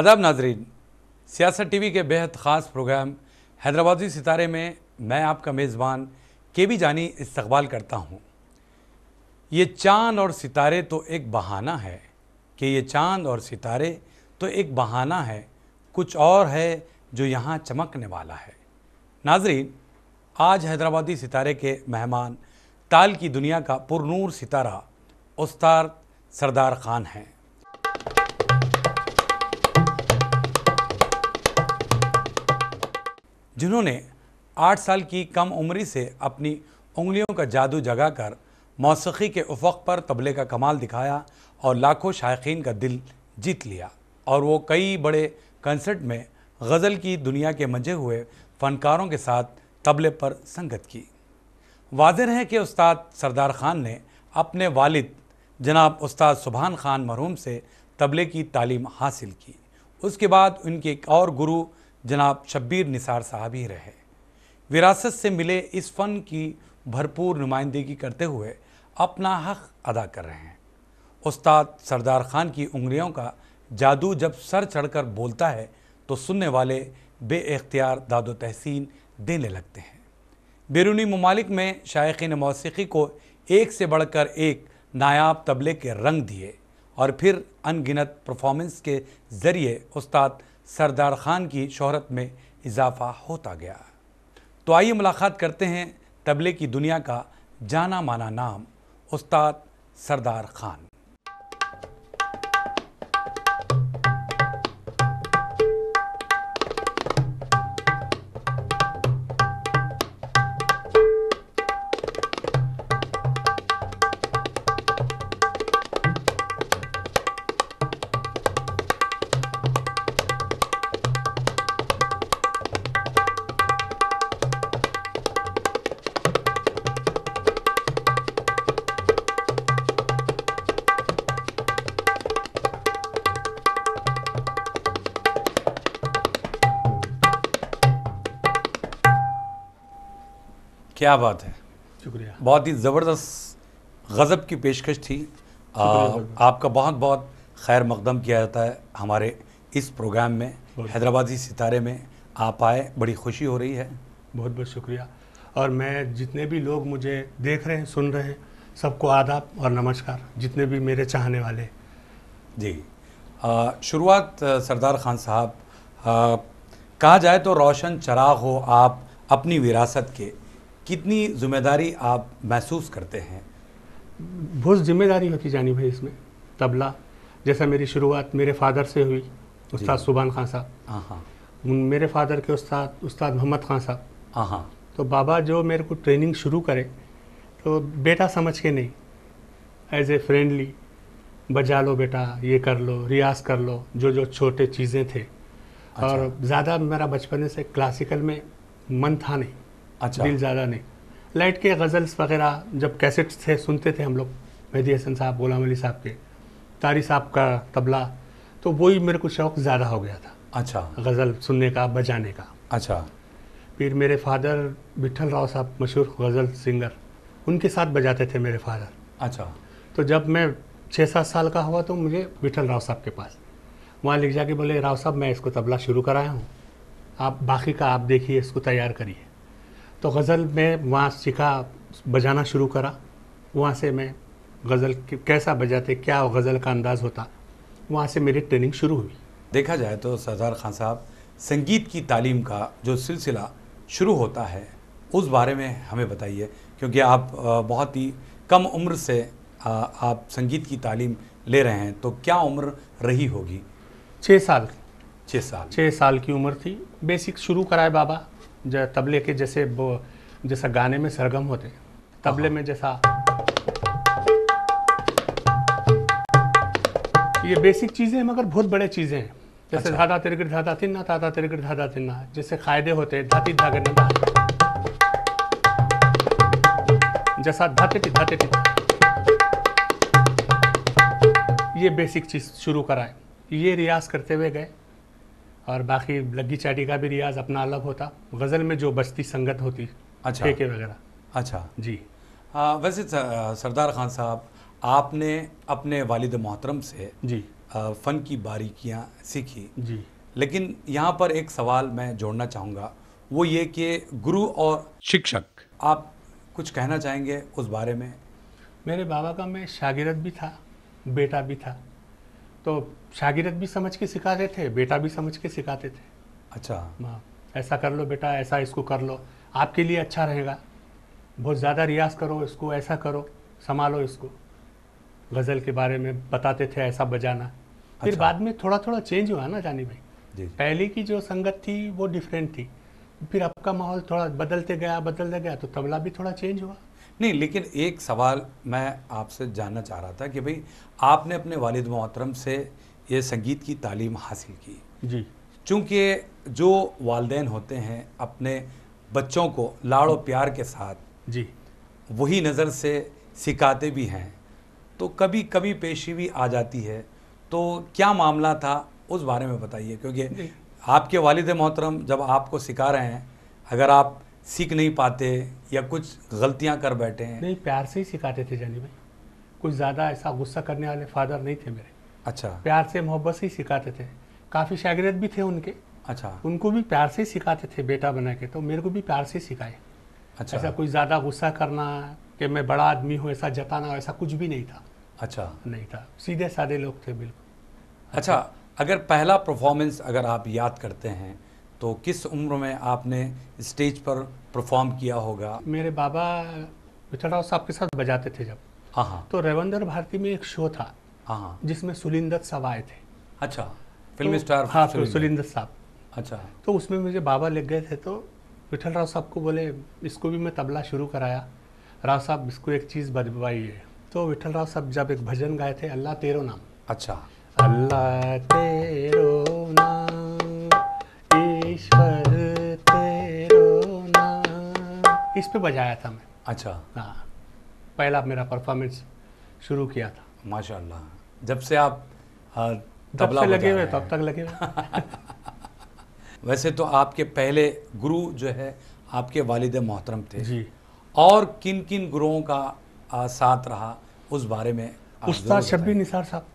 आदाब नाजरीन सियासत टीवी के बेहद ख़ास प्रोग्राम हैदराबादी सितारे में मैं आपका मेज़बान के भी जानी इस्तबाल करता हूँ ये चाँद और सितारे तो एक बहाना है कि ये चाँद और सितारे तो एक बहाना है कुछ और है जो यहाँ चमकने वाला है नाजरीन आज हैदराबादी सितारे के मेहमान ताल की दुनिया का पुरनूर सितारा उस्ताद सरदार ख़ान हैं जिन्होंने आठ साल की कम उम्री से अपनी उंगलियों का जादू जगाकर मौसीकी के उफ़ पर तबले का कमाल दिखाया और लाखों शायकीन का दिल जीत लिया और वो कई बड़े कंसर्ट में गज़ल की दुनिया के मजे हुए फ़नकारों के साथ तबले पर संगत की वाजिर है कि उस्ताद सरदार ख़ान ने अपने वालिद जनाब उस्ताद सुबहान ख़ान मरहूम से तबले की तालीम हासिल की उसके बाद उनके एक और गुरु जनाब शब्बीर निसार साहब ही रहे विरासत से मिले इस फ़न की भरपूर नुमाइंदगी करते हुए अपना हक अदा कर रहे हैं उस्ताद सरदार खान की उंगलियों का जादू जब सर चढ़कर बोलता है तो सुनने वाले बे अख्तियार दादो तहसीन देने लगते हैं बैरूनी ममालिक में ने मौसीकी को एक से बढ़कर एक नायाब तबले के रंग दिए और फिर अनगिनत परफॉर्मेंस के ज़रिए उस्ताद सरदार खान की शहरत में इजाफा होता गया तो आइए मुलाकात करते हैं तबले की दुनिया का जाना माना नाम उस्ताद सरदार खान क्या बात है शुक्रिया बहुत ही ज़बरदस्त गज़ब की पेशकश थी आ, आपका बहुत बहुत खैर मकदम किया जाता है हमारे इस प्रोग्राम में हैदराबादी सितारे में आप आए बड़ी खुशी हो रही है बहुत बहुत शुक्रिया और मैं जितने भी लोग मुझे देख रहे हैं सुन रहे हैं सबको आदाब और नमस्कार जितने भी मेरे चाहने वाले जी शुरुआत सरदार खान साहब कहा जाए तो रोशन चराग हो आप अपनी विरासत के कितनी जिम्मेदारी आप महसूस करते हैं बहुत जिम्मेदारी होती जानी भाई इसमें तबला जैसा मेरी शुरुआत मेरे फादर से हुई उस्ताद सुबान खान साहब मेरे फादर के उस्ताद उस्ताद मोहम्मद खान साहब तो बाबा जो मेरे को ट्रेनिंग शुरू करे तो बेटा समझ के नहीं एज ए फ्रेंडली बजा लो बेटा ये कर लो रियाज कर लो जो जो छोटे चीज़ें थे अच्छा। और ज़्यादा मेरा बचपने से क्लासिकल में मन था नहीं अच्छा दिल ज़्यादा नहीं लाइट के गज़ल्स वगैरह जब कैसेट्स थे सुनते थे हम लोग मेहदी हसन साहब गुलाम अली साहब के तारी साहब का तबला तो वही मेरे को शौक ज़्यादा हो गया था अच्छा गज़ल सुनने का बजाने का अच्छा फिर मेरे फादर विठल राव साहब मशहूर गज़ल सिंगर उनके साथ बजाते थे मेरे फादर अच्छा तो जब मैं छः सात साल का हुआ तो मुझे विठल राव साहब के पास वहाँ लिख जाके बोले राव साहब मैं इसको तबला शुरू कराया हूँ आप बाकी का आप देखिए इसको तैयार करिए तो गज़ल में वहाँ सीखा बजाना शुरू करा वहाँ से मैं गज़ल कैसा बजाते क्या गज़ल का अंदाज़ होता वहाँ से मेरी ट्रेनिंग शुरू हुई देखा जाए तो सरदार खान साहब संगीत की तालीम का जो सिलसिला शुरू होता है उस बारे में हमें बताइए क्योंकि आप बहुत ही कम उम्र से आप संगीत की तालीम ले रहे हैं तो क्या उम्र रही होगी छः साल छः साल छः साल की उम्र थी बेसिक शुरू कराए बाबा तबले के जैसे जैसा गाने में सरगम होते हैं तबले हाँ। में जैसा ये बेसिक चीज़ें हैं मगर बहुत बड़े चीज़ें हैं जैसे अच्छा। धाधा तिरगिर धाधा तिन्ना धाधा तिरगिर धाधा तिन्ना जैसे फायदे होते हैं धाती धागे जैसा धाते थी धाते थी ये बेसिक चीज़ शुरू कराए ये रियाज करते हुए गए और बाकी लग्गी चाटी का भी रियाज अपना अलग होता गज़ल में जो बस्ती संगत होती अच्छा ठेके वगैरह अच्छा जी आ, वैसे सरदार खान साहब आपने अपने वालिद मोहतरम से जी आ, फ़न की बारीकियाँ सीखी जी लेकिन यहाँ पर एक सवाल मैं जोड़ना चाहूँगा वो ये कि गुरु और शिक्षक आप कुछ कहना चाहेंगे उस बारे में मेरे बाबा का मैं शागिरद भी था बेटा भी था तो शागिरद भी समझ के सिखाते थे बेटा भी समझ के सिखाते थे अच्छा माँ ऐसा कर लो बेटा ऐसा इसको कर लो आपके लिए अच्छा रहेगा बहुत ज़्यादा रियाज करो इसको ऐसा करो संभालो इसको गज़ल के बारे में बताते थे ऐसा बजाना अच्छा। फिर बाद में थोड़ा थोड़ा चेंज हुआ ना जानी भाई पहले की जो संगत थी वो डिफरेंट थी फिर आपका माहौल थोड़ा बदलते गया बदलते गया तो तबला भी थोड़ा चेंज हुआ नहीं लेकिन एक सवाल मैं आपसे जानना चाह रहा था कि भाई आपने अपने वालिद मोहतरम से ये संगीत की तालीम हासिल की जी चूँकि जो वालदेन होते हैं अपने बच्चों को लाड़ो प्यार के साथ जी वही नज़र से सिखाते भी हैं तो कभी कभी पेशी भी आ जाती है तो क्या मामला था उस बारे में बताइए क्योंकि आपके वालद मोहतरम जब आपको सिखा रहे हैं अगर आप सीख नहीं पाते या कुछ गलतियां कर बैठे हैं नहीं प्यार से ही सिखाते थे जानी भाई कुछ ज़्यादा ऐसा गुस्सा करने वाले फादर नहीं थे मेरे अच्छा प्यार से मोहब्बत से ही सिखाते थे काफ़ी शागिरद भी थे उनके अच्छा उनको भी प्यार से सिखाते थे बेटा बना के तो मेरे को भी प्यार से सिखाए अच्छा ऐसा कोई ज़्यादा गुस्सा करना कि मैं बड़ा आदमी हूँ ऐसा जताना ऐसा कुछ भी नहीं था अच्छा नहीं था सीधे साधे लोग थे बिल्कुल अच्छा, अच्छा अगर पहला परफॉर्मेंस अगर आप याद करते हैं तो किस उम्र में आपने स्टेज पर परफॉर्म किया होगा मेरे बाबा पिछड़ाव साहब के साथ बजाते थे जब हाँ हाँ तो रविंदर भारती में एक शो था हाँ, हाँ। जिसमें सुलिन दत्त साहब आए थे अच्छा तो फिल्म स्टार हाँ तो दत्त साहब अच्छा तो उसमें मुझे बाबा लग गए थे तो विठल राव साहब को बोले इसको भी मैं तबला शुरू कराया राव साहब इसको एक चीज़ बदबाई है तो विठल राव साहब जब एक भजन गाए थे अल्लाह तेरो नाम अच्छा अल्लाह तेरो नाम ईश्वर तेरो नाम इस पे बजाया था मैं अच्छा हाँ पहला मेरा परफॉर्मेंस शुरू किया था माशाल्लाह जब से आप हाँ, तबला लगे हुए तब तक लगे हुए वैसे तो आपके पहले गुरु जो है आपके वालिद मोहतरम थे जी और किन किन गुरुओं का आ, साथ रहा उस बारे में उस्ताद शब्बी निसार साहब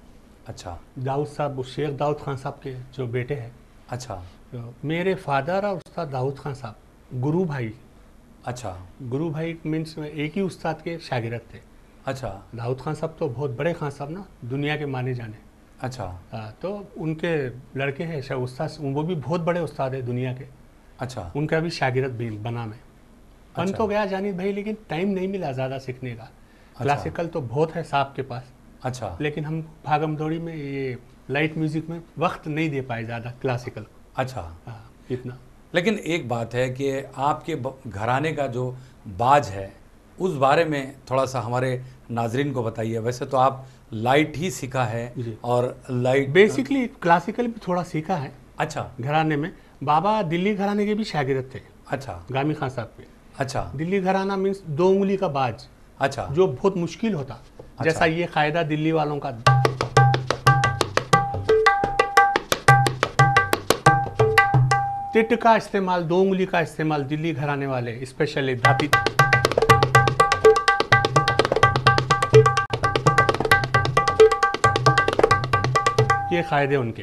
अच्छा दाऊद साहब शेख दाऊद खान साहब के जो बेटे हैं अच्छा तो मेरे फादर और उस्ताद दाऊद खान साहब गुरु भाई अच्छा गुरु भाई मीन्स एक ही उस्ताद के शागिरद थे अच्छा दाऊद खान साहब तो बहुत बड़े खान साहब ना दुनिया के माने जाने अच्छा आ, तो उनके लड़के हैं शायद उस्ताद वो भी बहुत बड़े उस्ताद है दुनिया के अच्छा उनका भी शागिरद भी बना मैं बन अच्छा। तो गया जानी भाई लेकिन टाइम नहीं मिला ज़्यादा सीखने का अच्छा। क्लासिकल तो बहुत है साहब के पास अच्छा लेकिन हम भागम दौड़ी में ये लाइट म्यूजिक में वक्त नहीं दे पाए ज़्यादा क्लासिकल अच्छा इतना लेकिन एक बात है कि आपके घराने का जो बाज है उस बारे में थोड़ा सा हमारे नाजरीन को बताइए वैसे तो आप लाइट ही सीखा है और लाइट बेसिकली क्लासिकल भी थोड़ा सीखा है अच्छा घराने में बाबा दिल्ली घराने के भी शागिद थे अच्छा गामी खान साहब के अच्छा दिल्ली घराना मीन्स दो उंगली का बाज अच्छा जो बहुत मुश्किल होता अच्छा। जैसा ये कायदा दिल्ली वालों का टिट का इस्तेमाल दो उंगली का इस्तेमाल दिल्ली घराने वाले स्पेशली धापी ये फ़ायदे उनके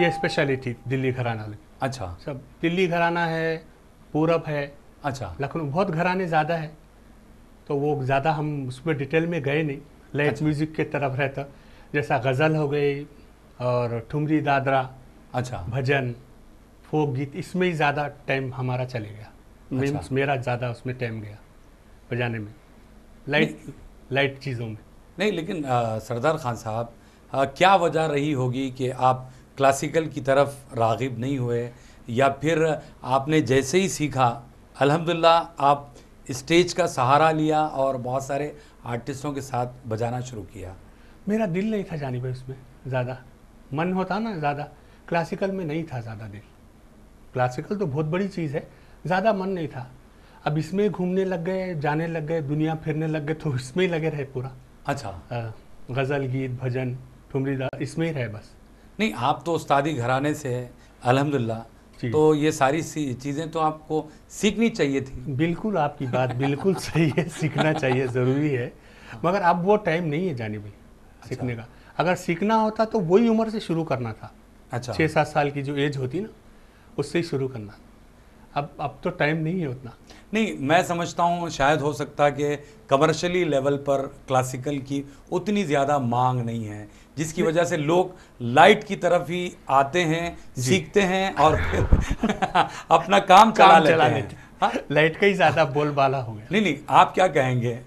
ये स्पेशलिटी दिल्ली घराना में अच्छा सब दिल्ली घराना है पूरब है अच्छा लखनऊ बहुत घराने ज़्यादा है तो वो ज़्यादा हम उसमें डिटेल में गए नहीं लाइट अच्छा। म्यूज़िक के तरफ रहता जैसा गज़ल हो गई और ठुमरी दादरा अच्छा भजन फोक गीत इसमें ही ज़्यादा टाइम हमारा चले गया अच्छा। मेरा ज़्यादा उसमें टाइम गया बजाने में लाइट लाइट चीज़ों में नहीं लेकिन सरदार खान साहब क्या वजह रही होगी कि आप क्लासिकल की तरफ रागिब नहीं हुए या फिर आपने जैसे ही सीखा अल्हम्दुलिल्लाह आप स्टेज का सहारा लिया और बहुत सारे आर्टिस्टों के साथ बजाना शुरू किया मेरा दिल नहीं था जानी भाई उसमें ज़्यादा मन होता ना ज़्यादा क्लासिकल में नहीं था ज़्यादा दिल क्लासिकल तो बहुत बड़ी चीज़ है ज़्यादा मन नहीं था अब इसमें घूमने लग गए जाने लग गए दुनिया फिरने लग गए तो इसमें ही लगे रहे पूरा अच्छा हाँ, गज़ल गीत भजन ठुमरी इसमें ही रहे बस नहीं आप तो उस्तादी घराने से है अलहमदिल्ला तो ये सारी चीज़ें तो आपको सीखनी चाहिए थी बिल्कुल आपकी बात बिल्कुल सही है सीखना चाहिए ज़रूरी है मगर अब वो टाइम नहीं है जानी भाई अच्छा। सीखने का अगर सीखना होता तो वही उम्र से शुरू करना था अच्छा छः सात साल की जो एज होती ना उससे ही शुरू करना अब अब तो टाइम नहीं है उतना नहीं मैं समझता हूँ शायद हो सकता है कि कमर्शली लेवल पर क्लासिकल की उतनी ज़्यादा मांग नहीं है जिसकी वजह से लोग लाइट की तरफ ही आते हैं सीखते हैं और फिर अपना काम चला काम लेते चला हैं लेते। हैं लाइट हाँ? का ही ज़्यादा बोलबाला हो गया नहीं नहीं आप क्या कहेंगे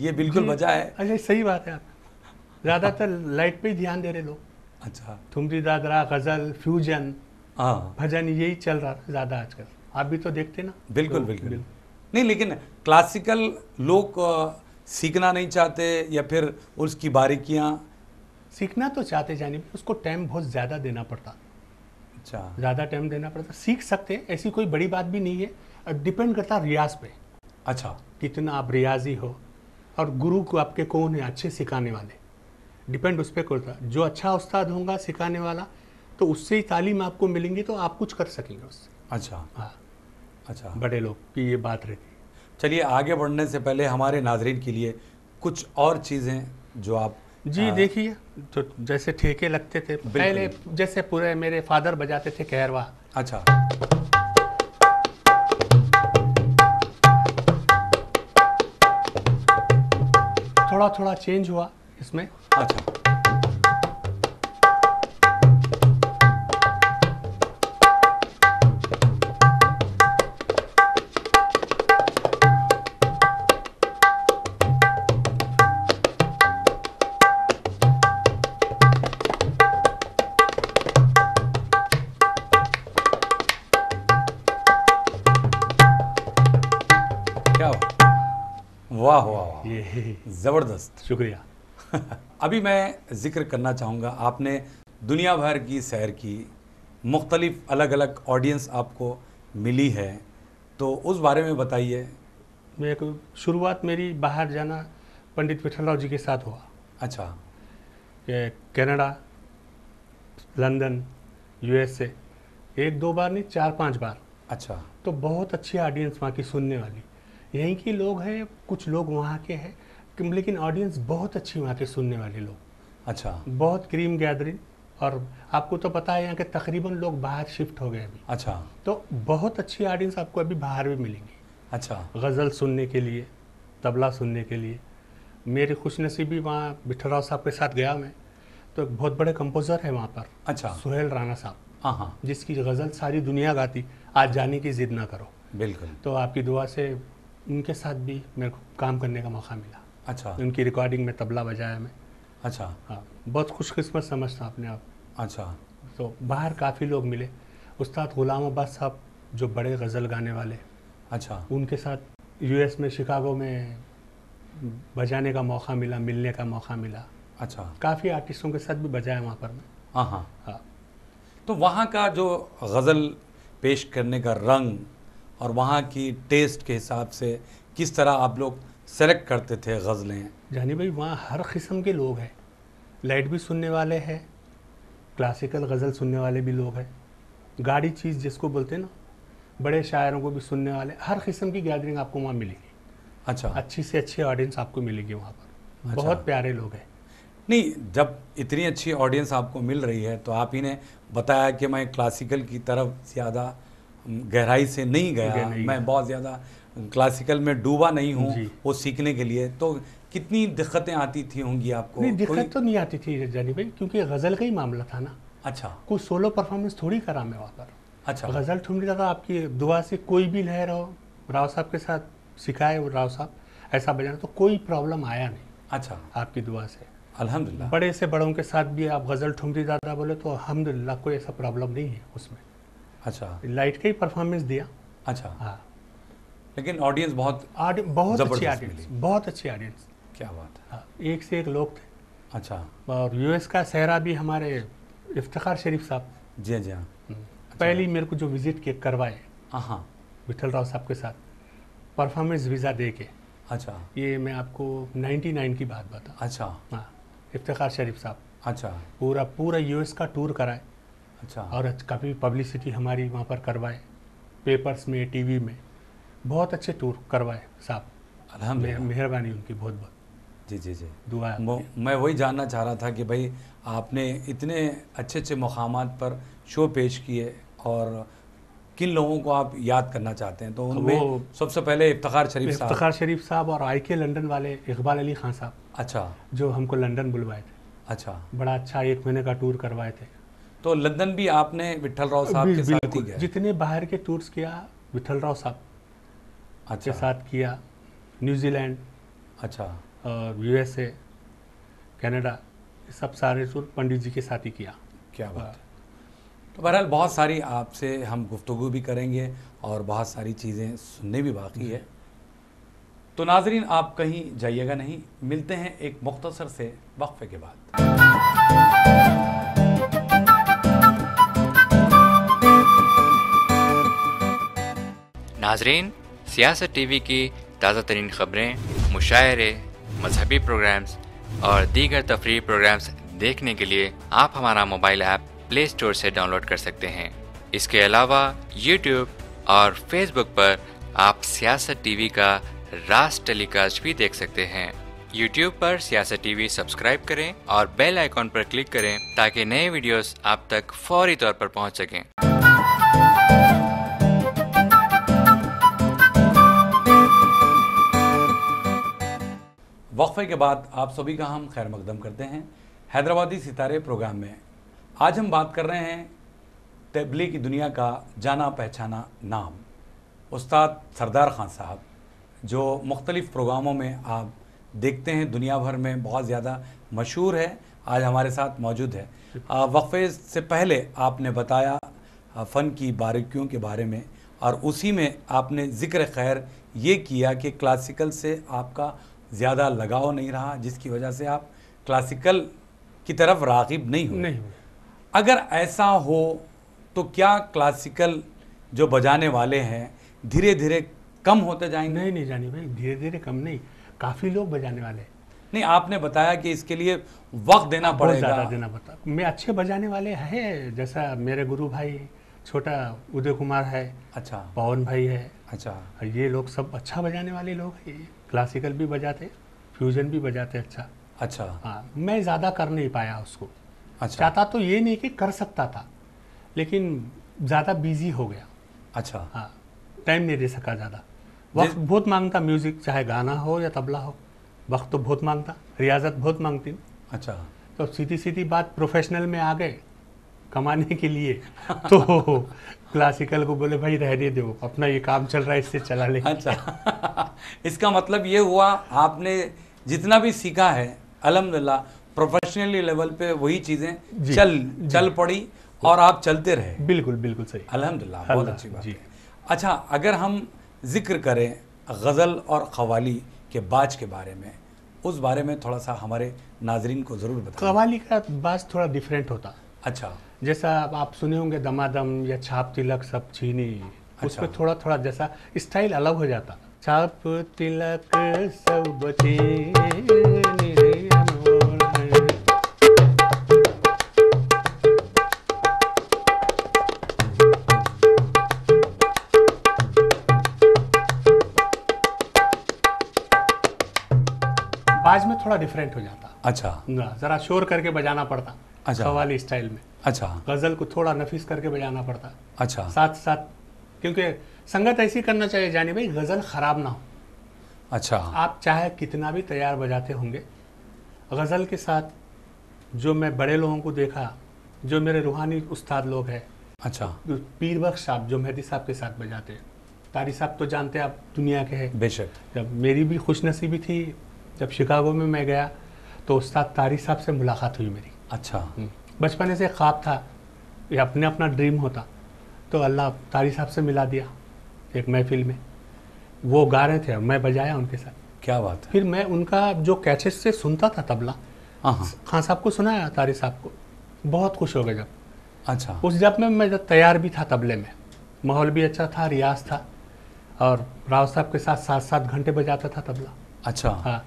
ये बिल्कुल वजह है अच्छा सही बात है आप ज़्यादातर लाइट पर ही ध्यान दे रहे लोग अच्छा ठुमरी दादरा गज़ल फ्यूजन भजन यही चल रहा ज़्यादा आजकल आप भी तो देखते ना बिल्कुल तो, बिल्कुल, बिल्कुल नहीं लेकिन क्लासिकल लोग सीखना नहीं चाहते या फिर उसकी बारीकियाँ सीखना तो चाहते जाने पर उसको टाइम बहुत ज़्यादा देना पड़ता अच्छा ज़्यादा टाइम देना पड़ता सीख सकते हैं ऐसी कोई बड़ी बात भी नहीं है डिपेंड करता रियाज पे अच्छा कितना आप रियाजी हो और गुरु को आपके कौन है अच्छे सिखाने वाले डिपेंड उस पर करता जो अच्छा उस्ताद होगा सिखाने वाला तो उससे ही तालीम आपको मिलेंगी तो आप कुछ कर सकेंगे उससे अच्छा हाँ अच्छा बड़े लोग की ये बात रहती है चलिए आगे बढ़ने से पहले हमारे नाजरीन के लिए कुछ और चीज़ें जो आप जी देखिए तो जैसे ठेके लगते थे पहले जैसे पूरे मेरे फादर बजाते थे कहरवा अच्छा थोड़ा थोड़ा चेंज हुआ इसमें अच्छा ज़बरदस्त शुक्रिया अभी मैं जिक्र करना चाहूँगा आपने दुनिया भर की सैर की मुख्तलिफ अलग अलग ऑडियंस आपको मिली है तो उस बारे में बताइए मैं शुरुआत मेरी बाहर जाना पंडित राव जी के साथ हुआ अच्छा कनाडा लंदन यूएसए एक दो बार नहीं चार पांच बार अच्छा तो बहुत अच्छी ऑडियंस वहाँ की सुनने वाली यहीं के लोग हैं कुछ लोग वहाँ के हैं लेकिन ऑडियंस बहुत अच्छी वहाँ के सुनने वाले लोग अच्छा बहुत क्रीम गैदरिंग और आपको तो पता है यहाँ के तकरीबन लोग बाहर शिफ्ट हो गए अभी अच्छा तो बहुत अच्छी ऑडियंस आपको अभी बाहर भी मिलेंगी अच्छा गज़ल सुनने के लिए तबला सुनने के लिए मेरी खुश नसीबी वहाँ बिठराव साहब के साथ गया मैं तो एक बहुत बड़े कंपोज़र है वहाँ पर अच्छा सुहेल राणा साहब हाँ, हाँ। जिसकी गज़ल सारी दुनिया गाती आज जाने की जिद ना करो बिल्कुल तो आपकी दुआ से उनके साथ भी मेरे को काम करने का मौका मिला अच्छा उनकी रिकॉर्डिंग में तबला बजाया मैं अच्छा हाँ बहुत खुशकस्मत समझता अपने आप अच्छा तो बाहर काफ़ी लोग मिले उस्ताद गुलाम अब्बास साहब जो बड़े गज़ल गाने वाले अच्छा उनके साथ यूएस में शिकागो में बजाने का मौका मिला मिलने का मौका मिला अच्छा काफ़ी आर्टिस्टों के साथ भी बजाया वहाँ पर मैं हाँ हाँ हाँ तो वहाँ का जो गज़ल पेश करने का रंग और वहाँ की टेस्ट के हिसाब से किस तरह आप लोग सेलेक्ट करते थे गज़लें जानी भाई वहाँ हर किस्म के लोग हैं लाइट भी सुनने वाले हैं क्लासिकल गज़ल सुनने वाले भी लोग हैं गाड़ी चीज़ जिसको बोलते हैं ना बड़े शायरों को भी सुनने वाले हर किस्म की गैदरिंग आपको वहाँ मिलेगी अच्छा अच्छी से अच्छी ऑडियंस आपको मिलेगी वहाँ पर अच्छा। बहुत प्यारे लोग हैं नहीं जब इतनी अच्छी ऑडियंस आपको मिल रही है तो आप ही ने बताया कि मैं क्लासिकल की तरफ ज़्यादा गहराई से नहीं गया, गया नहीं मैं बहुत ज़्यादा क्लासिकल में डूबा नहीं हूँ वो सीखने के लिए तो कितनी दिक्कतें आती थी होंगी आपको नहीं दिक्कत तो नहीं आती थी जानी भाई क्योंकि गज़ल का ही मामला था ना अच्छा कोई सोलो परफॉर्मेंस थोड़ी करा मैं वहाँ पर अच्छा गज़ल ठुमरी दादा आपकी दुआ से कोई भी लहर हो राव साहब के साथ सिखाए राव साहब ऐसा बजाना तो कोई प्रॉब्लम आया नहीं अच्छा आपकी दुआ से अल्हम्दुलिल्लाह बड़े से बड़ों के साथ भी आप गज़ल ठुमरी दादा बोले तो अल्हम्दुलिल्लाह कोई ऐसा प्रॉब्लम नहीं है उसमें अच्छा लाइट का ही परफॉर्मेंस दिया अच्छा हाँ लेकिन ऑडियंस बहुत बहुत अच्छी ऑडियंस बहुत अच्छी ऑडियंस क्या बात है हाँ, एक से एक लोग थे अच्छा और यूएस का सहरा भी हमारे इफ्तार शरीफ साहब जी जी हाँ हम्म। अच्छा। पहली मेरे को जो विजिट के करवाए हाँ, हाँ। विठल राव साहब के साथ परफॉर्मेंस वीज़ा दे के अच्छा ये मैं आपको 99 की बात बता अच्छा हाँ इफ्तार शरीफ साहब अच्छा पूरा पूरा यूएस का टूर कराए अच्छा और काफी पब्लिसिटी हमारी वहाँ पर करवाए पेपर्स में टीवी में बहुत अच्छे टूर करवाए साहब अलहमद मेहरबानी उनकी बहुत बहुत जी जी जी दुआ मैं वही जानना चाह रहा था कि भाई आपने इतने अच्छे अच्छे मकाम पर शो पेश किए और किन लोगों को आप याद करना चाहते हैं तो उनमें सबसे पहले इफ्तार शरीफ साहब इफ्तार शरीफ साहब और आई के लंदन वाले इकबाल अली खान साहब अच्छा जो हमको लंदन बुलवाए थे अच्छा बड़ा अच्छा एक महीने का टूर करवाए थे तो लंदन भी आपने विठल राव साहब के साथ ही गए जितने बाहर के टूर्स किया विठल राव साहब अच्छा। के साथ किया न्यूजीलैंड अच्छा और यूएसए कनाडा सब सारे सुर पंडित जी के साथ ही किया क्या बात है हाँ। तो बहरहाल बहुत सारी आपसे हम गुफ्तु भी करेंगे और बहुत सारी चीज़ें सुनने भी बाकी है तो नाजरीन आप कहीं जाइएगा नहीं मिलते हैं एक मुख्तसर से वक्फे के बाद नाजरीन सियासत टीवी की ताज़ा तरीन खबरें मुशायरे मजहबी प्रोग्राम्स और दीगर तफरी प्रोग्राम्स देखने के लिए आप हमारा मोबाइल ऐप प्ले स्टोर से डाउनलोड कर सकते हैं इसके अलावा यूट्यूब और फेसबुक पर आप सियासत टीवी का रास टेलीकास्ट भी देख सकते हैं यूट्यूब पर सियासत टीवी सब्सक्राइब करें और बेल आइकॉन पर क्लिक करें ताकि नए वीडियोस आप तक फौरी तौर पर पहुंच सकें वक्फे के बाद आप सभी का हम खैर मकदम करते हैं हैदराबादी सितारे प्रोग्राम में आज हम बात कर रहे हैं तबली की दुनिया का जाना पहचाना नाम उस्ताद सरदार ख़ान साहब जो मुख्तलिफ़ प्रोग्रामों में आप देखते हैं दुनिया भर में बहुत ज़्यादा मशहूर है आज हमारे साथ मौजूद है वक्फे से पहले आपने बताया फ़न की बारीकियों के बारे में और उसी में आपने ज़िक्र खैर ये किया कि क्लासिकल से आपका ज़्यादा लगाव नहीं रहा जिसकी वजह से आप क्लासिकल की तरफ रागिब नहीं हुए नहीं अगर ऐसा हो तो क्या क्लासिकल जो बजाने वाले हैं धीरे धीरे कम होते जाएंगे नहीं नहीं जानी भाई धीरे धीरे कम नहीं काफ़ी लोग बजाने वाले हैं नहीं आपने बताया कि इसके लिए वक्त देना पड़ेगा ज़्यादा देना पड़ता मैं अच्छे बजाने वाले हैं जैसा मेरे गुरु भाई छोटा उदय कुमार है अच्छा पवन भाई है अच्छा ये लोग सब अच्छा बजाने वाले लोग हैं क्लासिकल भी बजाते फ्यूजन भी बजाते अच्छा अच्छा हाँ मैं ज़्यादा कर नहीं पाया उसको अच्छा चाहता तो ये नहीं कि कर सकता था लेकिन ज़्यादा बिजी हो गया अच्छा हाँ टाइम नहीं दे सका ज़्यादा वक्त बहुत मांगता म्यूज़िक चाहे गाना हो या तबला हो वक्त तो बहुत मांगता रियाजत बहुत मांगती अच्छा तो सीधी सीधी बात प्रोफेशनल में आ गए कमाने के लिए तो क्लासिकल को बोले भाई रहने दो अपना ये काम चल रहा है इससे चला ले अच्छा इसका मतलब ये हुआ आपने जितना भी सीखा है अलहमदिल्ला प्रोफेशनली लेवल पे वही चीज़ें चल चल पड़ी और आप चलते रहे बिल्कुल बिल्कुल सही अलहमदिल्ला बहुत अच्छी बात है अच्छा अगर हम जिक्र करें गज़ल और कवाली के बाज के बारे में उस बारे में थोड़ा सा हमारे नाजरीन को ज़रूर बताएं कवाली का बाज थोड़ा डिफरेंट होता अच्छा जैसा आप सुने होंगे दमादम या छाप तिलक सब चीनी अच्छा। उस पर थोड़ा थोड़ा जैसा स्टाइल अलग हो जाता छाप तिलक सब बाज में थोड़ा डिफरेंट हो जाता अच्छा जरा शोर करके बजाना पड़ता अच्छा। कवाली स्टाइल में अच्छा गज़ल को थोड़ा नफीस करके बजाना पड़ता अच्छा साथ साथ क्योंकि संगत ऐसी करना चाहिए जानी भाई गज़ल ख़राब ना हो अच्छा आप चाहे कितना भी तैयार बजाते होंगे गज़ल के साथ जो मैं बड़े लोगों को देखा जो मेरे रूहानी उस्ताद लोग हैं अच्छा पीर बख्श साहब जो मेहदी साहब के साथ बजाते हैं तारी साहब तो जानते हैं आप दुनिया के हैं बेशक जब मेरी भी खुश नसीबी थी जब शिकागो में मैं गया तो उस्ताद तारी साहब से मुलाकात हुई मेरी अच्छा हम्म। बचपने से ख्वाब था ये अपने अपना ड्रीम होता तो अल्लाह तारी साहब से मिला दिया एक महफिल में वो गा रहे थे मैं बजाया उनके साथ क्या बात है फिर मैं उनका जो कैसेट से सुनता था तबला हाँ, हाँ। खान साहब को सुनाया तारी साहब को बहुत खुश हो गए जब अच्छा उस जब में मैं जब तैयार भी था तबले में माहौल भी अच्छा था रियाज था और राव साहब के साथ सात सात घंटे बजाता था तबला अच्छा हाँ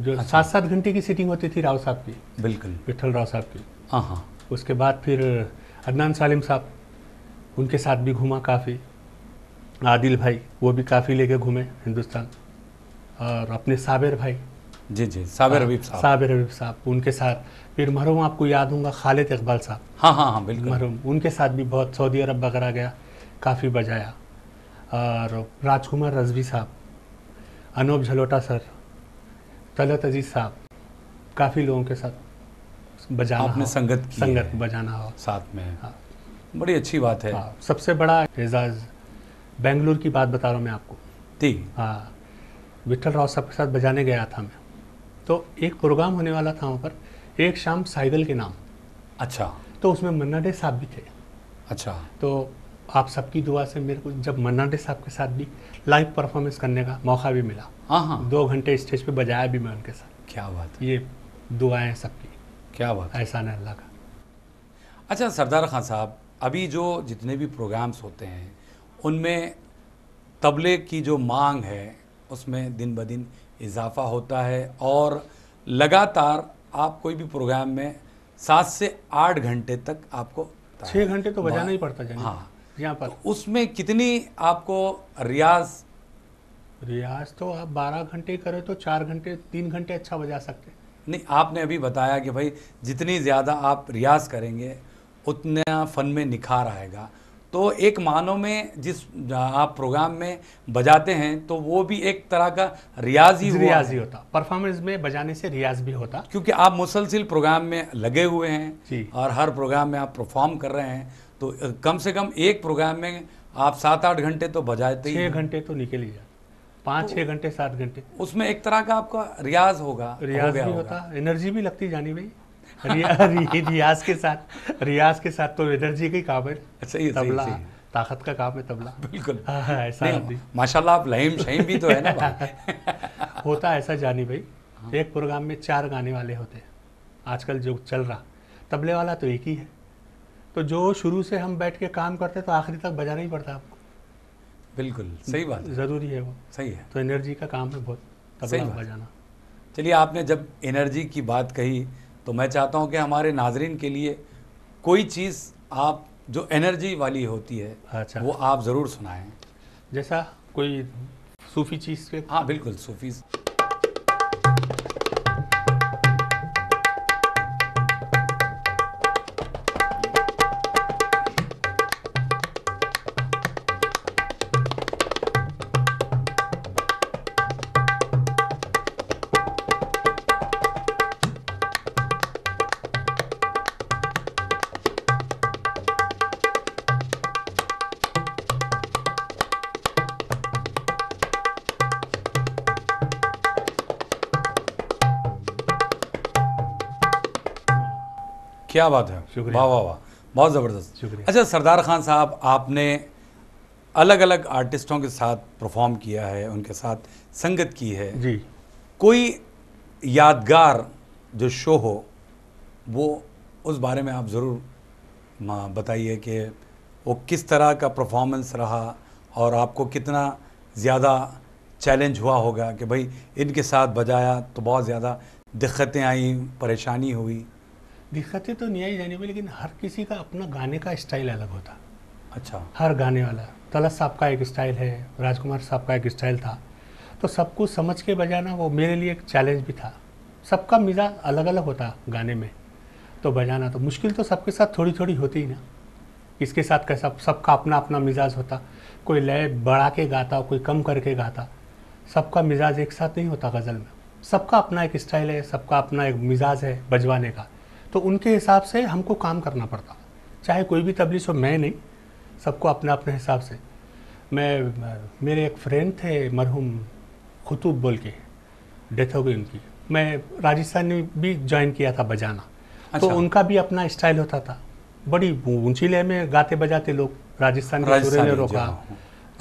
जो अच्छा। सात सात घंटे की सीटिंग होती थी राव साहब की बिल्कुल विठल राव साहब की हाँ, हाँ। उसके बाद फिर अदनान सालिम साहब उनके साथ भी घूमा काफ़ी आदिल भाई वो भी काफ़ी लेके घूमे हिंदुस्तान और अपने साबिर भाई जी जी साबिर रबीब हाँ, साहब साबिर रबीब साहब उनके साथ फिर महरूम आपको याद होगा खालिद इकबाल साहब हाँ हाँ हाँ बिल्कुल महरूम उनके साथ भी बहुत सऊदी अरब वगैरह गया काफ़ी बजाया और राजकुमार रजवी साहब अनूप झलोटा सर तलत अजीज साहब काफ़ी लोगों के साथ बजाना आपने संगत की संगत बजाना हो साथ में हाँ बड़ी अच्छी बात है हाँ सबसे बड़ा एजाज बेंगलुरु की बात बता रहा हूँ मैं आपको ठीक हाँ विठल राव साहब के साथ बजाने गया था मैं तो एक प्रोग्राम होने वाला था वहाँ पर एक शाम साइगल के नाम अच्छा तो उसमें मन्ना डे साहब भी थे अच्छा तो आप सबकी दुआ से मेरे को जब मन्ना डे साहब के साथ भी लाइव परफॉर्मेंस करने का मौका भी मिला हाँ हाँ दो घंटे स्टेज पे बजाया भी मैं उनके साथ क्या बात है ये दुआएं सबकी क्या बात एहसान है अल्लाह का अच्छा सरदार खान साहब अभी जो जितने भी प्रोग्राम्स होते हैं उनमें तबले की जो मांग है उसमें दिन ब दिन इजाफा होता है और लगातार आप कोई भी प्रोग्राम में सात से आठ घंटे तक आपको छः घंटे तो बजाना ही पड़ता है हाँ यहाँ पर तो उसमें कितनी आपको रियाज रियाज तो आप बारह घंटे करें तो चार घंटे तीन घंटे अच्छा बजा सकते हैं नहीं आपने अभी बताया कि भाई जितनी ज़्यादा आप रियाज करेंगे उतना फ़न में निखार आएगा तो एक मानो में जिस आप प्रोग्राम में बजाते हैं तो वो भी एक तरह का रियाज ही रियाज ही होता परफॉर्मेंस में बजाने से रियाज भी होता क्योंकि आप मुसलसिल प्रोग्राम में लगे हुए हैं और हर प्रोग्राम में आप परफॉर्म कर रहे हैं तो कम से कम एक प्रोग्राम में आप सात आठ घंटे तो बजाते ही घंटे तो निकल ही जाते पाँच तो छः घंटे सात घंटे उसमें एक तरह का आपका रियाज होगा रियाज हो भी होता एनर्जी भी लगती जानी भाई रियाज के साथ रियाज के साथ तो एनर्जी का ही काम है अच्छा तबला सही, सही। ताकत का काम है तबला बिल्कुल हाँ, हाँ, ऐसा माशाल्लाह आप लहीम शहीम भी तो है ना होता ऐसा जानी भाई हाँ। एक प्रोग्राम में चार गाने वाले होते हैं आजकल जो चल रहा तबले वाला तो एक ही है तो जो शुरू से हम बैठ के काम करते तो आखिरी तक बजाना ही पड़ता आपको बिल्कुल सही बात ज़रूरी है वो सही है तो एनर्जी का काम है बहुत सही बजाना चलिए आपने जब एनर्जी की बात कही तो मैं चाहता हूँ कि हमारे नाजरीन के लिए कोई चीज़ आप जो एनर्जी वाली होती है अच्छा वो आप ज़रूर सुनाएं जैसा कोई सूफ़ी चीज़ के हाँ बिल्कुल सूफ़ी क्या बात है शुक्रिया वाह वाह वाह बहुत ज़बरदस्त शुक्रिया अच्छा सरदार खान साहब आपने अलग अलग आर्टिस्टों के साथ परफॉर्म किया है उनके साथ संगत की है जी कोई यादगार जो शो हो वो उस बारे में आप ज़रूर बताइए कि वो किस तरह का परफॉर्मेंस रहा और आपको कितना ज़्यादा चैलेंज हुआ होगा कि भाई इनके साथ बजाया तो बहुत ज़्यादा दिक्कतें आई परेशानी हुई दिक्कतें तो नहीं आई जाने में लेकिन हर किसी का अपना गाने का स्टाइल अलग होता अच्छा हर गाने वाला तलत साहब का एक स्टाइल है राजकुमार साहब का एक स्टाइल था तो सबको समझ के बजाना वो मेरे लिए एक चैलेंज भी था सबका मिजाज अलग अलग होता गाने में तो बजाना तो मुश्किल तो सबके साथ थोड़ी थोड़ी होती ही ना इसके साथ कैसा सबका अपना अपना मिजाज होता कोई लय बढ़ा के गाता कोई कम करके गाता सबका मिजाज एक साथ नहीं होता गज़ल में सबका अपना एक स्टाइल है सबका अपना एक मिजाज है बजवाने का तो उनके हिसाब से हमको काम करना पड़ता चाहे कोई भी तबलीस हो मैं नहीं सबको अपने अपने हिसाब से मैं मेरे एक फ्रेंड थे मरहूम खुतुब बोल के डेथ हो गई उनकी मैं राजस्थान में भी ज्वाइन किया था बजाना तो अच्छा। तो उनका भी अपना स्टाइल होता था बड़ी ऊंची लय में गाते बजाते लोग राजस्थान के सूर्य ने रोका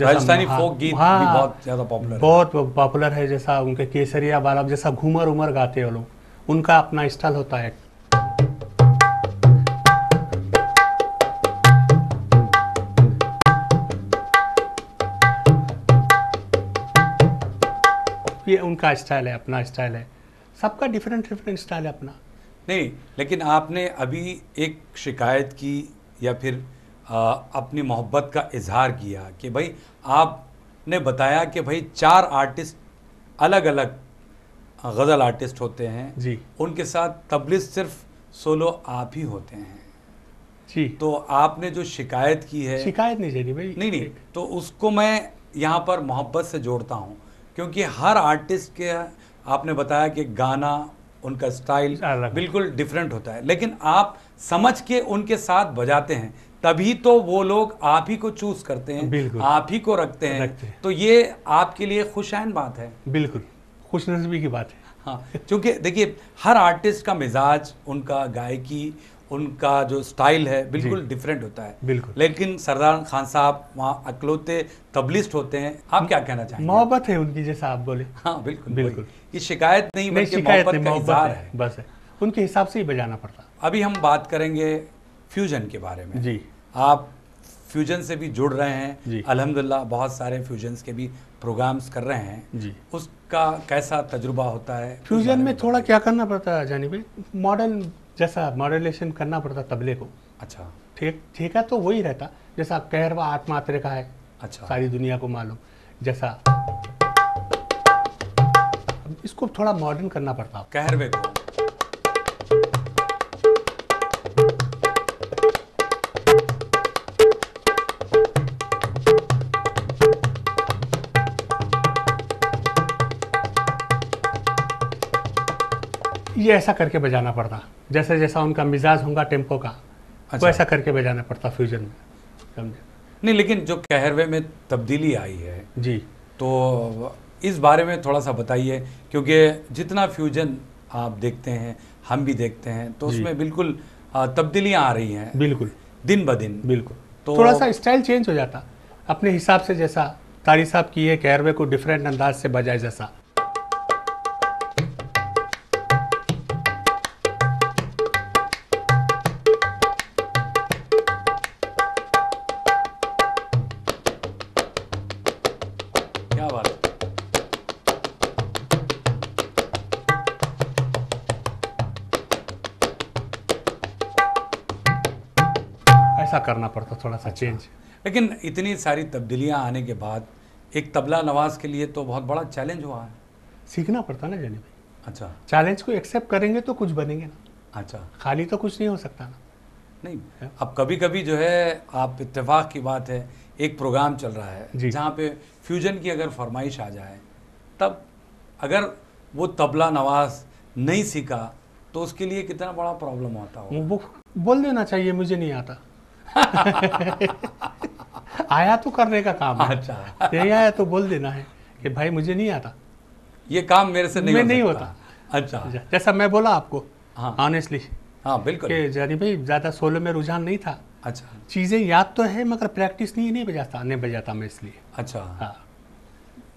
राजस्थानी फोक गीत हाँ, भी बहुत ज़्यादा पॉपुलर बहुत पॉपुलर है जैसा उनके केसरिया बाला जैसा घूमर उमर गाते हैं लोग उनका अपना स्टाइल होता है ये उनका स्टाइल है अपना स्टाइल है सबका डिफरेंट डिफरेंट स्टाइल है अपना नहीं लेकिन आपने अभी एक शिकायत की या फिर आ, अपनी मोहब्बत का इजहार किया कि भाई आपने बताया कि भाई चार आर्टिस्ट अलग अलग गज़ल आर्टिस्ट होते हैं जी उनके साथ तबलिज सिर्फ सोलो आप ही होते हैं जी तो आपने जो शिकायत की है शिकायत नहीं चाहिए भाई नहीं नहीं तो उसको मैं यहाँ पर मोहब्बत से जोड़ता हूँ क्योंकि हर आर्टिस्ट के आपने बताया कि गाना उनका स्टाइल बिल्कुल डिफरेंट होता है लेकिन आप समझ के उनके साथ बजाते हैं तभी तो वो लोग आप ही को चूज करते हैं आप ही को रखते हैं रखते हैं। तो ये आपके लिए खुशाइन बात है बिल्कुल खुशनसीबी की बात है हाँ क्योंकि देखिए हर आर्टिस्ट का मिजाज उनका गायकी उनका जो स्टाइल है बिल्कुल डिफरेंट होता है बिल्कुल लेकिन सरदार खान साहब वहाँ अकलौते तबलिस्ट होते हैं आप क्या कहना चाहेंगे मोहब्बत है उनकी जैसा आप बोले हाँ बिल्कुल बिल्कुल ये शिकायत नहीं, नहीं शिकायत मोहब्बत है बस है उनके हिसाब से ही बजाना पड़ता अभी हम बात करेंगे फ्यूजन के बारे में जी आप फ्यूजन से भी जुड़ रहे हैं अलहमदिल्ला बहुत सारे फ्यूजन्स के भी प्रोग्राम्स कर रहे हैं जी उसका कैसा तजुर्बा होता है फ्यूजन में थोड़ा क्या करना पड़ता है जानी भाई मॉडर्न जैसा मॉडलेशन करना पड़ता तबले को अच्छा ठीक ठीक है तो वही रहता जैसा कहरवा आत्मात्र का है अच्छा सारी दुनिया को मालूम जैसा इसको थोड़ा मॉडर्न करना पड़ता कहरवे को ये ऐसा करके बजाना पड़ता जैसे जैसा उनका मिजाज होगा टेम्पो का अच्छा। वो ऐसा करके बजाना पड़ता फ्यूजन में समझे नहीं लेकिन जो कहरवे में तब्दीली आई है जी तो इस बारे में थोड़ा सा बताइए क्योंकि जितना फ्यूजन आप देखते हैं हम भी देखते हैं तो उसमें बिल्कुल तब्दीलियाँ आ रही हैं बिल्कुल दिन ब दिन बिल्कुल तो थोड़ा सा स्टाइल चेंज हो जाता अपने हिसाब से जैसा तारी साहब की है कैरवे को डिफरेंट अंदाज से बजाए जैसा ऐसा करना पड़ता थोड़ा सा चेंज अच्छा। लेकिन इतनी सारी तब्दीलियाँ आने के बाद एक तबला नवाज के लिए तो बहुत बड़ा चैलेंज हुआ है सीखना पड़ता ना जानी भाई अच्छा चैलेंज को एक्सेप्ट करेंगे तो कुछ बनेंगे ना अच्छा खाली तो कुछ नहीं हो सकता ना नहीं अब कभी कभी जो है आप इतफाक़ की बात है एक प्रोग्राम चल रहा है जहाँ पे फ्यूजन की अगर फरमाइश आ जाए तब अगर वो तबला नवाज नहीं सीखा तो उसके लिए कितना बड़ा प्रॉब्लम होता होगा बोल देना चाहिए मुझे नहीं आता आया तो करने का काम अच्छा नहीं आया तो बोल देना है कि भाई मुझे नहीं आता ये काम मेरे से नहीं, हो नहीं होता अच्छा जैसा मैं बोला आपको ऑनेस्टली हाँ।, हाँ बिल्कुल कि जानी भाई ज़्यादा सोलो में रुझान नहीं था अच्छा चीज़ें याद तो है मगर प्रैक्टिस नहीं नहीं बजाता नहीं बजाता मैं इसलिए अच्छा हाँ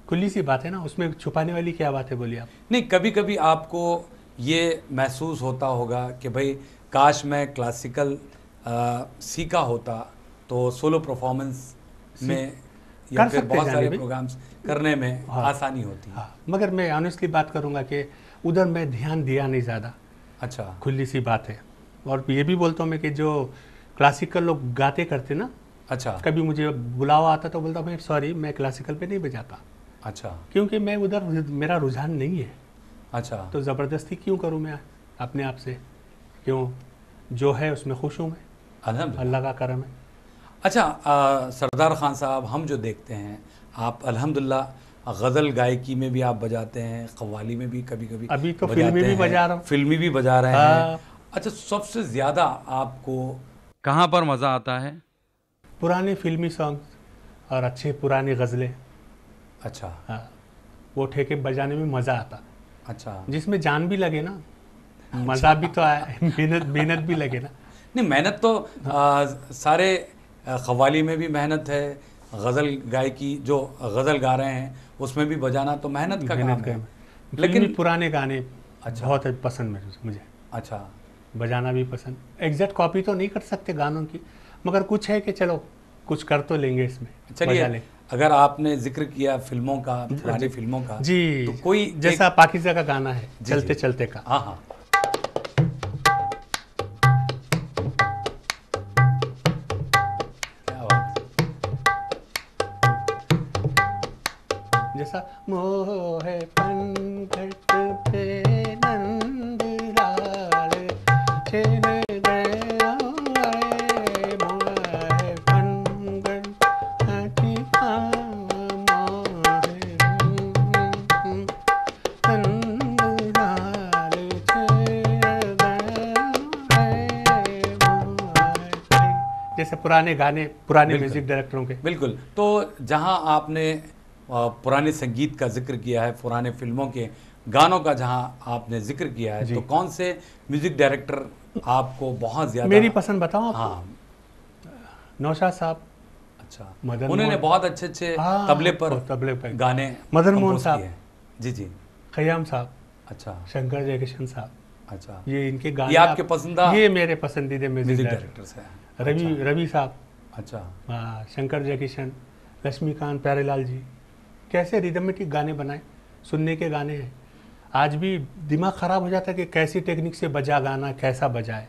खुली सी बात है ना उसमें छुपाने वाली क्या बात है बोलिए आप नहीं कभी कभी आपको ये महसूस होता होगा कि भाई काश मैं क्लासिकल आ, सीखा होता तो सोलो परफॉर्मेंस में या फिर बहुत सारे प्रोग्राम्स करने में हाँ, आसानी होती हाँ, मगर मैं ऑनेस्टली बात करूंगा कि उधर मैं ध्यान दिया नहीं ज़्यादा अच्छा खुली सी बात है और ये भी बोलता हूँ मैं कि जो क्लासिकल लोग गाते करते ना अच्छा कभी मुझे बुलावा आता तो बोलता मैं सॉरी मैं क्लासिकल पे नहीं बजाता अच्छा क्योंकि मैं उधर मेरा रुझान नहीं है अच्छा तो ज़बरदस्ती क्यों करूँ मैं अपने आप से क्यों जो है उसमें खुश हूँ मैं अल्लाह का करम है अच्छा सरदार खान साहब हम जो देखते हैं आप अल्हम्दुलिल्लाह गज़ल गायकी में भी आप बजाते हैं कवाली में भी कभी कभी अभी तो फिल्मी भी बजा रहा हूँ फिल्मी भी बजा रहे हैं हाँ। अच्छा सबसे ज़्यादा आपको कहाँ पर मज़ा आता है पुराने फिल्मी सॉन्ग और अच्छे पुराने गज़लें अच्छा हाँ वो ठेके बजाने में मज़ा आता अच्छा जिसमें जान भी लगे ना अच्छा। मज़ा भी तो आया मेहनत मेहनत भी लगे ना नहीं मेहनत तो हाँ। आ, सारे खवाली में भी मेहनत है गज़ल गायकी जो गज़ल गा रहे हैं उसमें भी बजाना तो मेहनत का मेहनत काम है लेकिन पुराने गाने अच्छा बहुत पसंद मुझे अच्छा बजाना भी पसंद एग्जैक्ट कॉपी तो नहीं कर सकते गानों की मगर कुछ है कि चलो कुछ कर तो लेंगे इसमें चलिए अगर आपने जिक्र किया फिल्मों का पुरानी फिल्मों का जी तो कोई जैसा पाकिजा का गाना है चलते चलते का हाँ हाँ सा मोह पंकट पे नंद लाल गया जैसे पुराने गाने पुराने म्यूजिक डायरेक्टरों के बिल्कुल तो जहां आपने पुराने संगीत का जिक्र किया है पुराने फिल्मों के गानों का जहाँ आपने जिक्र किया है तो कौन से म्यूजिक डायरेक्टर आपको बहुत ज्यादा मेरी पसंद बताओ हाँ नौशाद साहब अच्छा उन्होंने बहुत अच्छे अच्छे हाँ, तबले पर तबले पर गाने मदन मोहन साहब जी जी खयाम साहब अच्छा शंकर जयकिशन साहब अच्छा ये इनके गाने ये आपके पसंदीदा ये मेरे पसंदीदा म्यूजिक डायरेक्टर्स हैं रवि अच्छा। रवि साहब अच्छा हाँ, शंकर जयकिशन लक्ष्मीकांत प्यारेलाल जी कैसे रिदमेटिक गाने बनाए सुनने के गाने हैं आज भी दिमाग खराब हो जाता है कि कैसी टेक्निक से बजा गाना कैसा बजाए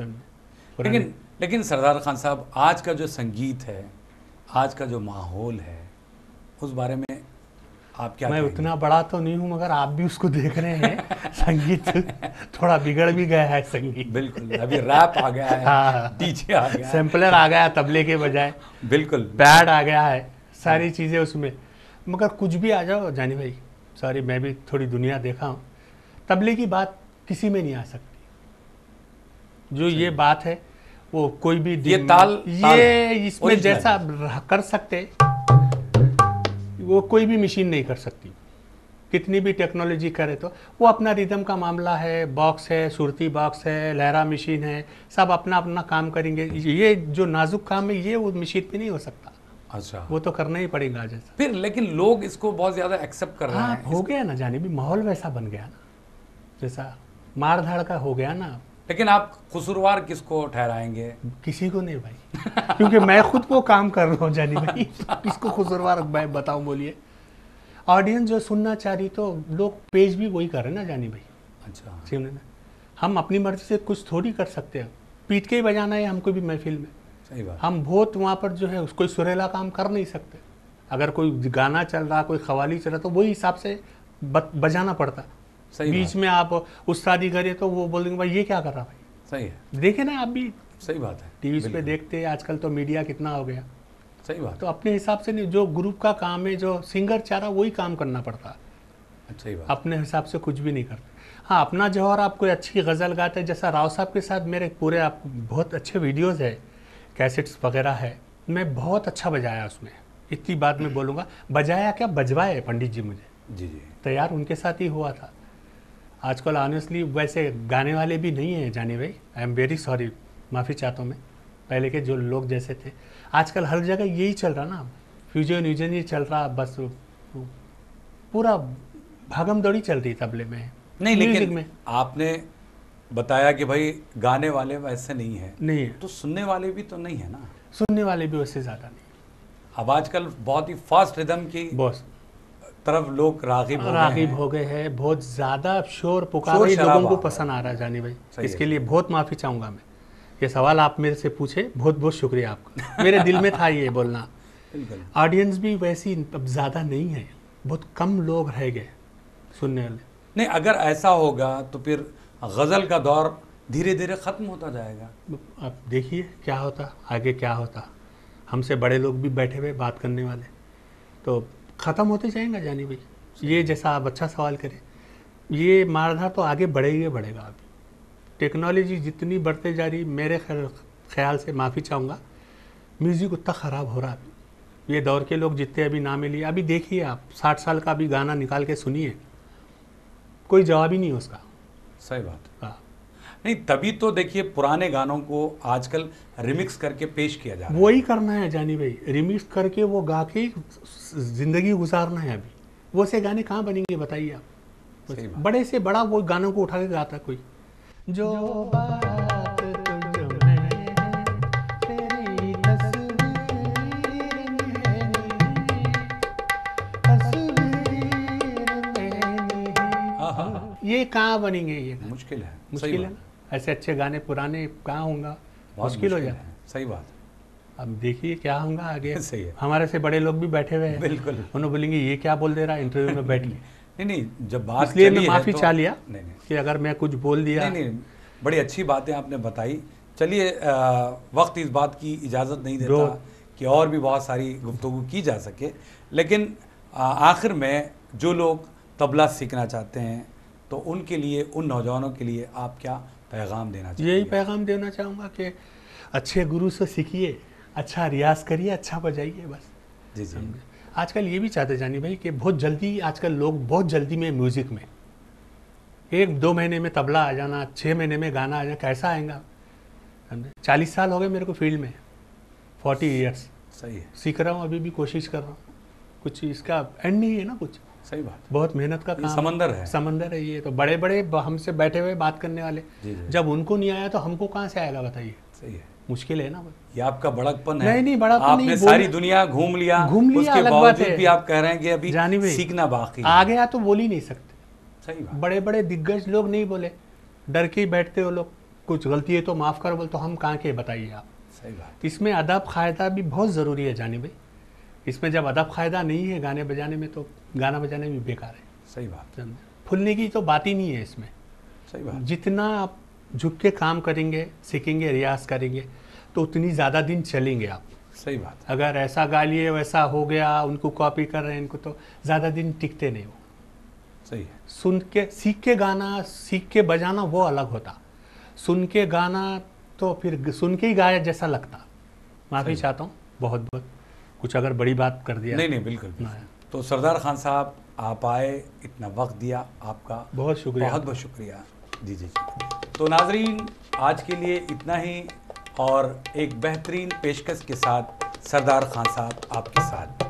लेकिन लेकिन सरदार खान साहब आज का जो संगीत है आज का जो माहौल है उस बारे में आप क्या मैं उतना बड़ा तो नहीं हूँ मगर आप भी उसको देख रहे हैं संगीत थोड़ा बिगड़ भी गया है संगीत बिल्कुल अभी रैप आ गया है हाँ डीजे आ गया सैम्पलर आ गया तबले के बजाय बिल्कुल पैड आ गया है सारी हाँ। चीज़ें उसमें मगर कुछ भी आ जाओ जानी भाई सॉरी मैं भी थोड़ी दुनिया देखा हूँ तबले की बात किसी में नहीं आ सकती जो ये बात है वो कोई भी ये ताल ये ताल, इसमें जैसा कर सकते वो कोई भी मशीन नहीं कर सकती कितनी भी टेक्नोलॉजी करे तो वो अपना रिदम का मामला है बॉक्स है सुरती बॉक्स है लहरा मशीन है सब अपना अपना काम करेंगे ये जो नाजुक काम है ये वो मशीन पे नहीं हो सकता अच्छा वो तो करना ही पड़ेगा जैसा फिर लेकिन लोग इसको बहुत ज्यादा एक्सेप्ट कर रहे हाँ, हैं हो गया ना जाने भी माहौल वैसा बन गया ना जैसा मार धाड़ का हो गया ना लेकिन आप खुसुरवार किसको ठहराएंगे किसी को नहीं भाई क्योंकि मैं खुद को काम कर रहा हूँ जानी भाई किसको खुसुरवार मैं बताऊँ बोलिए ऑडियंस जो सुनना चाह रही तो लोग पेज भी वही कर रहे ना जानी भाई अच्छा हम अपनी मर्जी से कुछ थोड़ी कर सकते हैं पीट के ही बजाना है हमको भी महफिल में सही बात हम बहुत वहाँ पर जो है उसको सुरेला काम कर नहीं सकते अगर कोई गाना चल रहा कोई खवाली चल रहा तो वही हिसाब से बजाना पड़ता सही बीच में आप उस शादी करें तो वो बोल देंगे भाई ये क्या कर रहा भाई सही है देखे ना आप भी सही बात है टीवी पे देखते हैं आजकल तो मीडिया कितना हो गया सही बात तो अपने हिसाब से नहीं जो ग्रुप का काम है जो सिंगर चाह रहा वही काम करना पड़ता अच्छा, सही बात अपने हिसाब से कुछ भी नहीं करते हाँ अपना जौहर आप कोई अच्छी गज़ल गाते जैसा राव साहब के साथ मेरे पूरे आप बहुत अच्छे वीडियोज़ है कैसेट्स वगैरह है मैं बहुत अच्छा बजाया उसमें इतनी बात मैं बोलूँगा बजाया क्या बजवाए पंडित जी मुझे जी जी तैयार तो उनके साथ ही हुआ था आजकल ऑनेस्टली वैसे गाने वाले भी नहीं हैं जाने भाई आई एम वेरी सॉरी माफ़ी चाहता हूँ मैं पहले के जो लोग जैसे थे आजकल हर जगह यही चल रहा ना फ्यूजन व्यूजन ही चल रहा बस पूरा भागम दौड़ी चल रही तबले में नहीं लेकिन में आपने बताया कि भाई गाने वाले वैसे नहीं है नहीं है तो सुनने वाले भी तो नहीं है ना सुनने वाले भी वैसे ज़्यादा नहीं अब आजकल बहुत ही फास्ट रिदम की बॉस तरफ लोग रागिब रागिब हो गए हैं बहुत ज़्यादा शोर पुकार लोगों को पसंद आ रहा है जानी भाई इसके लिए बहुत माफ़ी चाहूंगा मैं ये सवाल आप मेरे से पूछे बहुत बहुत शुक्रिया आपका मेरे दिल में था ये बोलना ऑडियंस भी वैसी अब ज़्यादा नहीं है बहुत कम लोग रह गए सुनने वाले नहीं अगर ऐसा होगा तो फिर गज़ल का दौर धीरे धीरे ख़त्म होता जाएगा आप देखिए क्या होता आगे क्या होता हमसे बड़े लोग भी बैठे हुए बात करने वाले तो ख़त्म होते जाएंगे जानी भाई ये जैसा आप अच्छा सवाल करें ये मारधार तो आगे बढ़ेगा बढ़ेगा अभी टेक्नोलॉजी जितनी बढ़ते जा रही मेरे ख्याल से माफ़ी चाहूँगा म्यूज़िक उतना ख़राब हो रहा अभी ये दौर के लोग जितने अभी ना लिए अभी देखिए आप साठ साल का अभी गाना निकाल के सुनिए कोई जवाब ही नहीं उसका सही बात हाँ नहीं तभी तो देखिए पुराने गानों को आजकल रिमिक्स करके पेश किया जा रहा है वही करना है जानी भाई रिमिक्स करके वो गा के जिंदगी गुजारना है अभी वो से गाने कहाँ बनेंगे बताइए आप बड़े से बड़ा वो गानों को उठा के गाता कोई जो, जो गाने कहाँ बनेंगे ये मुश्किल है मुश्किल है ऐसे अच्छे गाने पुराने कहाँ होंगे मुश्किल हो जाए सही बात अब देखिए क्या होगा आगे सही है हमारे से बड़े लोग भी बैठे हुए हैं बिल्कुल उन्होंने बोलेंगे ये क्या बोल दे रहा है इंटरव्यू में बैठ के नहीं नहीं जब बात इसलिए मैं माफी तो, चाह लिया नहीं, नहीं कि अगर मैं कुछ बोल दिया नहीं नहीं बड़ी अच्छी बातें आपने बताई चलिए वक्त इस बात की इजाज़त नहीं देता कि और भी बहुत सारी गुफ्तु की जा सके लेकिन आखिर में जो लोग तबला सीखना चाहते हैं तो उनके लिए उन नौजवानों के लिए आप क्या पैगाम देना चाहिए यही पैगाम देना चाहूँगा कि अच्छे गुरु से सीखिए अच्छा रियाज करिए अच्छा बजाइए बस जी जी आजकल ये भी चाहते जानी भाई कि बहुत जल्दी आजकल लोग बहुत जल्दी में म्यूज़िक में एक दो महीने में तबला आ जाना छः महीने में गाना आ जाना कैसा आएगा समझे चालीस साल हो गए मेरे को फील्ड में फोर्टी ईयर्स सही है सीख रहा हूँ अभी भी कोशिश कर रहा हूँ कुछ इसका एंड नहीं है ना कुछ सही बात बहुत मेहनत का काम समंदर है समंदर है ये तो बड़े बड़े हमसे बैठे हुए बात करने वाले जब उनको नहीं आया तो हमको कहाँ से आएगा बताइए सही है मुश्किल है ना ये आपका बड़कपन है नहीं नहीं बड़कपन आपने नहीं, सारी दुनिया घूम लिया घूम लिया उसके अलग बात है भी आप कह रहे हैं कि अभी जानी सीखना बाकी आ गया तो बोल ही नहीं सकते सही बात बड़े बड़े दिग्गज लोग नहीं बोले डर के बैठते हो लोग कुछ गलती है तो माफ कर बोल तो हम कहाँ के बताइए आप सही बात इसमें अदब कायदा भी बहुत ज़रूरी है जानी भाई इसमें जब अदब फायदा नहीं है गाने बजाने में तो गाना बजाने भी बेकार है सही बात फुलने की तो बात ही नहीं है इसमें सही बात जितना आप झुक के काम करेंगे सीखेंगे रियाज करेंगे तो उतनी ज़्यादा दिन चलेंगे आप सही बात अगर ऐसा गा लिए वैसा हो गया उनको कॉपी कर रहे हैं इनको तो ज़्यादा दिन टिकते नहीं हो सही है सुन के सीख के गाना सीख के बजाना वो अलग होता सुन के गाना तो फिर सुन के ही गाया जैसा लगता माफ़ी चाहता हूँ बहुत बहुत कुछ अगर बड़ी बात कर दिया नहीं नहीं बिल्कुल, हाँ। तो सरदार खान साहब आप आए इतना वक्त दिया आपका बहुत शुक्रिया बहुत बहुत शुक्रिया जी जी जी तो नाजरीन आज के लिए इतना ही और एक बेहतरीन पेशकश के साथ सरदार खान साहब आपके साथ